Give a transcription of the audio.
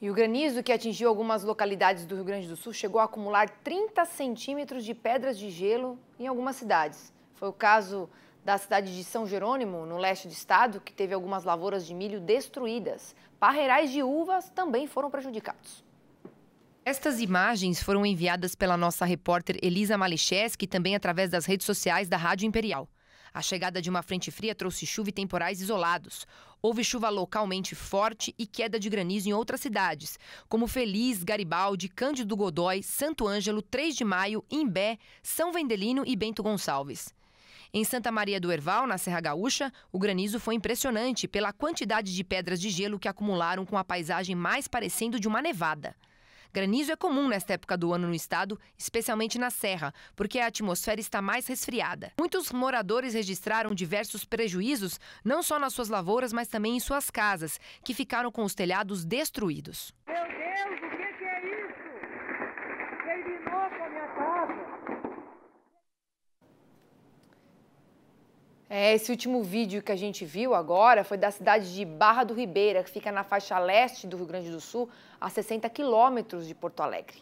E o granizo que atingiu algumas localidades do Rio Grande do Sul chegou a acumular 30 centímetros de pedras de gelo em algumas cidades. Foi o caso da cidade de São Jerônimo, no leste do estado, que teve algumas lavouras de milho destruídas. Parreirais de uvas também foram prejudicados. Estas imagens foram enviadas pela nossa repórter Elisa Malicheski, também através das redes sociais da Rádio Imperial. A chegada de uma frente fria trouxe chuva e temporais isolados. Houve chuva localmente forte e queda de granizo em outras cidades, como Feliz, Garibaldi, Cândido Godói, Santo Ângelo, 3 de Maio, Imbé, São Vendelino e Bento Gonçalves. Em Santa Maria do Herval, na Serra Gaúcha, o granizo foi impressionante pela quantidade de pedras de gelo que acumularam com a paisagem mais parecendo de uma nevada. Granizo é comum nesta época do ano no estado, especialmente na Serra, porque a atmosfera está mais resfriada. Muitos moradores registraram diversos prejuízos, não só nas suas lavouras, mas também em suas casas, que ficaram com os telhados destruídos. Meu Deus, o que é isso? Terminou com a minha casa. É, esse último vídeo que a gente viu agora foi da cidade de Barra do Ribeira, que fica na faixa leste do Rio Grande do Sul, a 60 quilômetros de Porto Alegre.